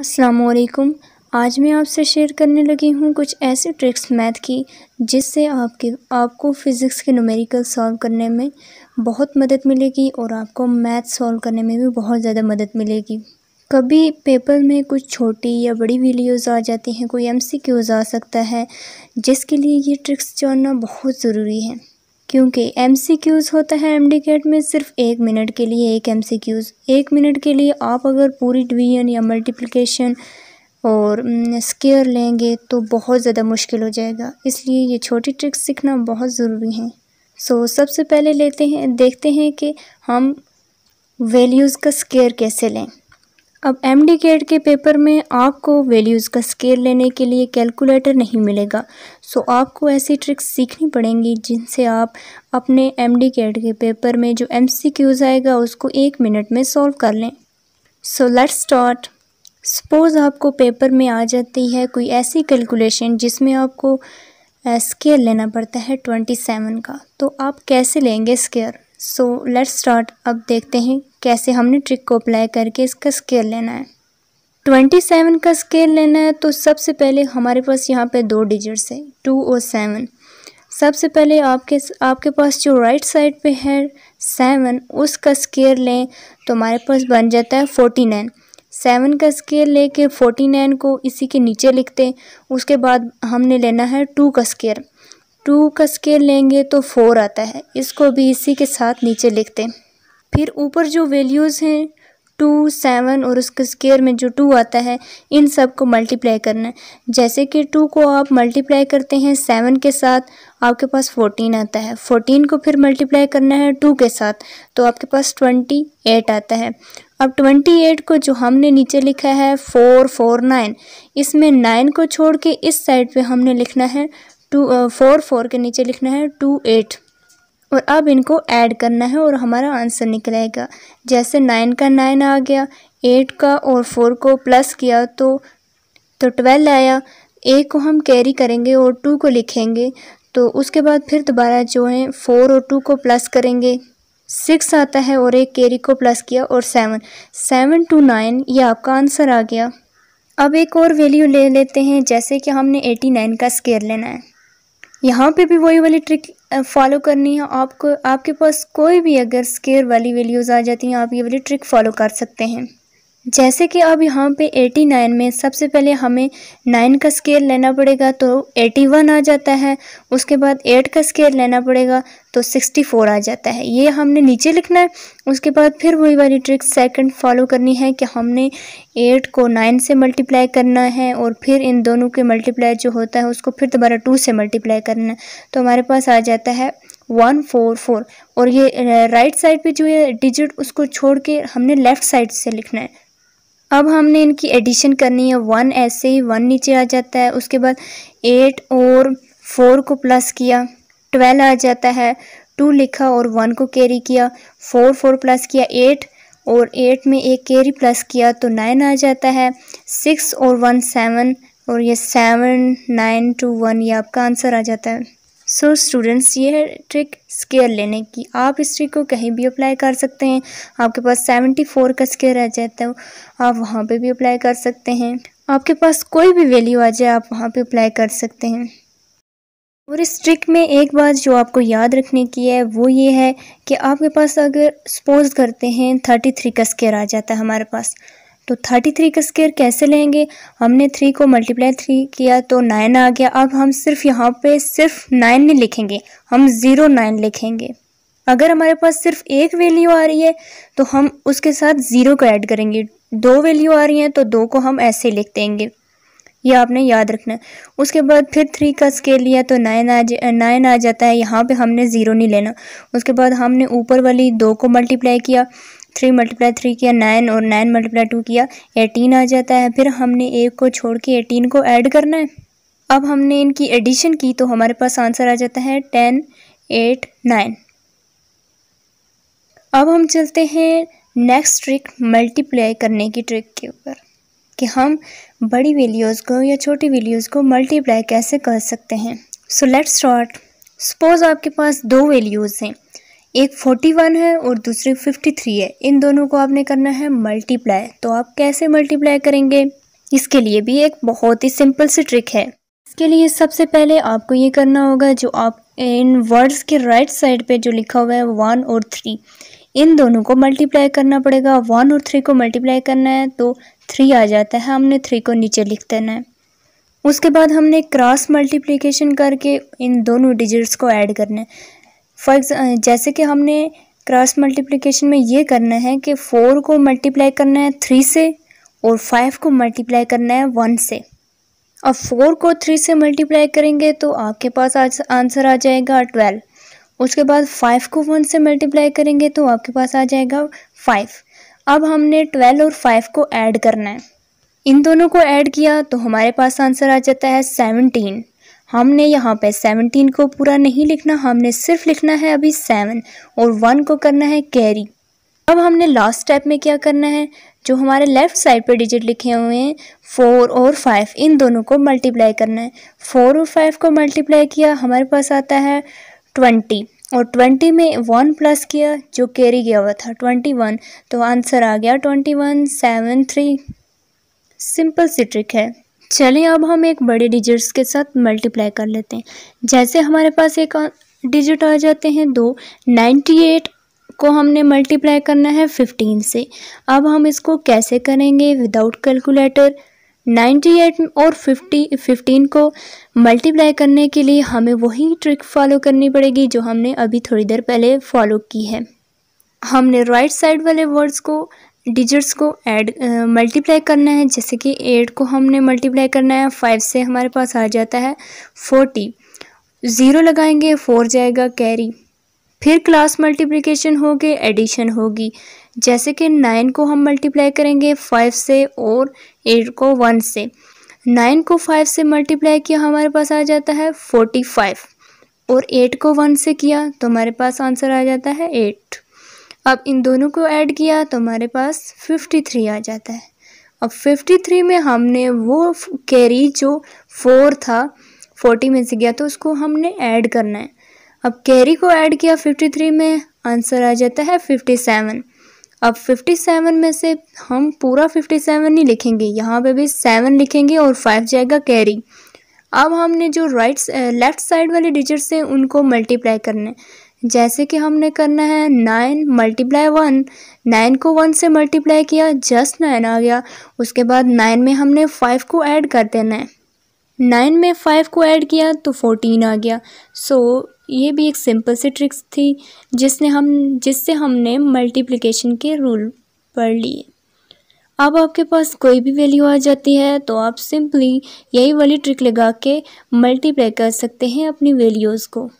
असलकुम आज मैं आपसे शेयर करने लगी हूँ कुछ ऐसे ट्रिक्स मैथ की जिससे आपके आपको फ़िज़िक्स के नुमेरिकल सॉल्व करने में बहुत मदद मिलेगी और आपको मैथ सॉल्व करने में भी बहुत ज़्यादा मदद मिलेगी कभी पेपर में कुछ छोटी या बड़ी वीडियोज़ आ जाती हैं कोई एमसीक्यूज़ आ सकता है जिसके लिए ये ट्रिक्स जानना बहुत ज़रूरी है क्योंकि एम होता है एम में सिर्फ एक मिनट के लिए एक एम एक मिनट के लिए आप अगर पूरी डिवीजन या मल्टीप्लिकेशन और स्केयर लेंगे तो बहुत ज़्यादा मुश्किल हो जाएगा इसलिए ये छोटी ट्रिक्स सीखना बहुत ज़रूरी हैं सो so, सबसे पहले लेते हैं देखते हैं कि हम वैल्यूज़ का स्केयर कैसे लें अब एम डी गेट के पेपर में आपको वैल्यूज़ का स्केल लेने के लिए कैलकुलेटर नहीं मिलेगा सो आपको ऐसी ट्रिक्स सीखनी पड़ेंगी जिनसे आप अपने एम डी गेट के पेपर में जो एम सी क्यूज़ आएगा उसको एक मिनट में सॉल्व कर लें सो लेट्स स्टार्ट सपोज़ आपको पेपर में आ जाती है कोई ऐसी कैलकुलेशन जिसमें आपको स्केयर लेना पड़ता है ट्वेंटी सेवन का तो आप कैसे लेंगे स्केयर सो लेट्स स्टार्ट अब देखते हैं कैसे हमने ट्रिक को अप्लाई करके इसका स्केल लेना है ट्वेंटी सेवन का स्केल लेना है तो सबसे पहले हमारे पास यहाँ पे दो डिजिट्स है टू और सेवन सबसे पहले आपके आपके पास जो राइट साइड पे है सेवन उसका स्केल लें तो हमारे पास बन जाता है फोर्टी नाइन सेवन का स्केल लेके फोर्टी नाइन को इसी के नीचे लिखते उसके बाद हमने लेना है टू का स्केयर टू का स्केल लेंगे तो फोर आता है इसको भी इसी के साथ नीचे लिखते हैं फिर ऊपर जो वैल्यूज़ हैं टू सेवन और उसके स्केयर में जो टू आता है इन सब को मल्टीप्लाई करना है जैसे कि टू को आप मल्टीप्लाई करते हैं सेवन के साथ आपके पास फोर्टीन आता है फोर्टीन को फिर मल्टीप्लाई करना है टू के साथ तो आपके पास ट्वेंटी एट आता है अब ट्वेंटी एट को जो हमने नीचे लिखा है फोर फोर नाइन इसमें नाइन को छोड़ के इस साइड पे हमने लिखना है टू फोर फोर के नीचे लिखना है टू एट और अब इनको ऐड करना है और हमारा आंसर निकलेगा जैसे नाइन का नाइन आ गया एट का और फोर को प्लस किया तो तो ट्वेल्व आया ए को हम कैरी करेंगे और टू को लिखेंगे तो उसके बाद फिर दोबारा जो है फोर और टू को प्लस करेंगे सिक्स आता है और एक कैरी को प्लस किया और सेवन सेवन टू नाइन ये आपका आंसर आ गया अब एक और वैल्यू ले लेते हैं जैसे कि हमने एटी नाइन का स्केयर लेना है यहाँ पे भी वही वाली ट्रिक फॉलो करनी है आपको आपके पास कोई भी अगर स्केयर वाली वैल्यूज़ आ जाती हैं आप ये वाली ट्रिक फॉलो कर सकते हैं जैसे कि अब यहाँ पे 89 में सबसे पहले हमें 9 का स्केयर लेना पड़ेगा तो 81 आ जाता है उसके बाद एट का स्केयर लेना पड़ेगा तो सिक्सटी फोर आ जाता है ये हमने नीचे लिखना है उसके बाद फिर वही वाली ट्रिक सेकंड फॉलो करनी है कि हमने एट को नाइन से मल्टीप्लाई करना है और फिर इन दोनों के मल्टीप्लाई जो होता है उसको फिर दोबारा टू से मल्टीप्लाई करना है तो हमारे पास आ जाता है वन फोर फोर और ये राइट साइड पर जो है डिजिट उसको छोड़ के हमने लेफ़्ट साइड से लिखना है अब हमने इनकी एडिशन करनी है वन ऐसे ही वन नीचे आ जाता है उसके बाद एट और फोर को प्लस किया ट्वेल्व आ जाता है टू लिखा और वन को कैरी किया फोर फोर प्लस किया एट और एट में एक कैरी प्लस किया तो नाइन आ जाता है सिक्स और वन सेवन और ये सेवन नाइन टू वन ये आपका आंसर आ जाता है सो so, स्टूडेंट्स ये है ट्रिक स्केयर लेने की आप इस ट्रिक को कहीं भी अप्लाई कर सकते हैं आपके पास सेवेंटी फोर का स्केयर आ जाता है आप वहाँ पे भी अप्लाई कर सकते हैं आपके पास कोई भी वैल्यू आ जाए आप वहाँ पे अप्लाई कर सकते हैं और इस ट्रिक में एक बात जो आपको याद रखने की है वो ये है कि आपके पास अगर सपोज करते हैं थर्टी थ्री का स्केयर आ जाता है हमारे पास तो थर्टी थ्री का स्केयर कैसे लेंगे हमने थ्री को मल्टीप्लाई थ्री किया तो नाइन आ गया अब हम सिर्फ यहाँ पे सिर्फ नाइन नहीं लिखेंगे हम ज़ीरो नाइन लिखेंगे अगर हमारे पास सिर्फ एक वैल्यू आ रही है तो हम उसके साथ ज़ीरो को ऐड करेंगे दो वैल्यू आ रही हैं तो दो को हम ऐसे लिख देंगे ये आपने याद रखना है उसके बाद फिर थ्री का स्केल लिया तो नाइन आ जा नाइन आ जाता है यहाँ पे हमने ज़ीरो नहीं लेना उसके बाद हमने ऊपर वाली दो को मल्टीप्लाई किया थ्री मल्टीप्लाई थ्री किया नाइन और नाइन मल्टीप्लाई टू किया एटीन आ जाता है फिर हमने एक को छोड़ के एटीन को ऐड करना है अब हमने इनकी एडिशन की तो हमारे पास आंसर आ जाता है टेन एट नाइन अब हम चलते हैं नेक्स्ट ट्रिक मल्टीप्लाई करने की ट्रिक के ऊपर कि हम बड़ी वैल्यूज़ को या छोटी वैल्यूज़ को मल्टीप्लाई कैसे कर सकते हैं सो लेट्स स्टार्ट सपोज़ आपके पास दो वैल्यूज़ हैं एक फोर्टी वन है और दूसरी फिफ्टी थ्री है इन दोनों को आपने करना है मल्टीप्लाई तो आप कैसे मल्टीप्लाई करेंगे इसके लिए भी एक बहुत ही सिंपल सी ट्रिक है इसके लिए सबसे पहले आपको ये करना होगा जो आप इन वर्ड्स के राइट साइड पे जो लिखा हुआ है वन और थ्री इन दोनों को मल्टीप्लाई करना पड़ेगा वन और थ्री को मल्टीप्लाई करना है तो थ्री आ जाता है हमने थ्री को नीचे लिख देना है उसके बाद हमने क्रॉस मल्टीप्लिकेशन करके इन दोनों डिजिट्स को ऐड करना है फॉर जैसे कि हमने क्रॉस मल्टीप्लिकेशन में ये करना है कि फ़ोर को मल्टीप्लाई करना है थ्री से और फाइव को मल्टीप्लाई करना है वन से अब फोर को थ्री से मल्टीप्लाई करेंगे तो आपके पास आज आंसर आ जाएगा ट्वेल्व उसके बाद फाइव को वन से मल्टीप्लाई करेंगे तो आपके पास आ जाएगा फाइव अब हमने ट्वेल्व और फाइव को ऐड करना है इन दोनों को ऐड किया तो हमारे पास आंसर आ जाता है सेवनटीन हमने यहाँ पे सेवनटीन को पूरा नहीं लिखना हमने सिर्फ लिखना है अभी सेवन और वन को करना है कैरी अब हमने लास्ट स्टेप में क्या करना है जो हमारे लेफ़्ट साइड पर डिजिट लिखे हुए हैं फोर और फाइव इन दोनों को मल्टीप्लाई करना है फोर और फाइव को मल्टीप्लाई किया हमारे पास आता है ट्वेंटी और ट्वेंटी में वन प्लस किया जो कैरी गया हुआ था ट्वेंटी वन तो आंसर आ गया twenty one seven three simple सी ट्रिक है चलिए अब हम एक बड़े डिजिट्स के साथ मल्टीप्लाई कर लेते हैं जैसे हमारे पास एक डिजिट आ जाते हैं दो नाइन्टी एट को हमने मल्टीप्लाई करना है 15 से अब हम इसको कैसे करेंगे विदाउट कैलकुलेटर 98 और 50 15 को मल्टीप्लाई करने के लिए हमें वही ट्रिक फॉलो करनी पड़ेगी जो हमने अभी थोड़ी देर पहले फॉलो की है हमने राइट साइड वाले वर्ड्स को डिजिट्स को ऐड मल्टीप्लाई करना है जैसे कि एट को हमने मल्टीप्लाई करना है फाइव से हमारे पास आ जाता है फोर्टी ज़ीरो लगाएंगे फोर जाएगा कैरी फिर क्लास मल्टीप्लिकेशन होगी एडिशन होगी जैसे कि नाइन को हम मल्टीप्लाई करेंगे फाइव से और एट को वन से नाइन को फाइव से मल्टीप्लाई किया हमारे पास आ जाता है फोर्टी फाइव और एट को वन से किया तो हमारे पास आंसर आ जाता है एट अब इन दोनों को ऐड किया तो हमारे पास फिफ्टी थ्री आ जाता है अब फिफ्टी थ्री में हमने वो कैरी जो फोर था फोर्टी में से गया तो उसको हमने ऐड करना है अब कैरी को ऐड किया 53 में आंसर आ जाता है 57 अब 57 में से हम पूरा 57 नहीं लिखेंगे यहाँ पे भी 7 लिखेंगे और 5 जाएगा कैरी अब हमने जो राइट लेफ़्ट साइड वाले डिजिट से उनको मल्टीप्लाई करने जैसे कि हमने करना है नाइन मल्टीप्लाई वन नाइन को वन से मल्टीप्लाई किया जस्ट नाइन आ गया उसके बाद नाइन में हमने फाइव को ऐड कर देना है नाइन में फाइव को ऐड किया तो फोर्टीन आ गया सो so, ये भी एक सिंपल सी ट्रिक्स थी जिसने हम जिससे हमने मल्टीप्लिकेशन के रूल पढ़ लिए अब आपके पास कोई भी वैल्यू आ जाती है तो आप सिंपली यही वाली ट्रिक लगा के मल्टीप्लाई कर सकते हैं अपनी वैल्यूज़ को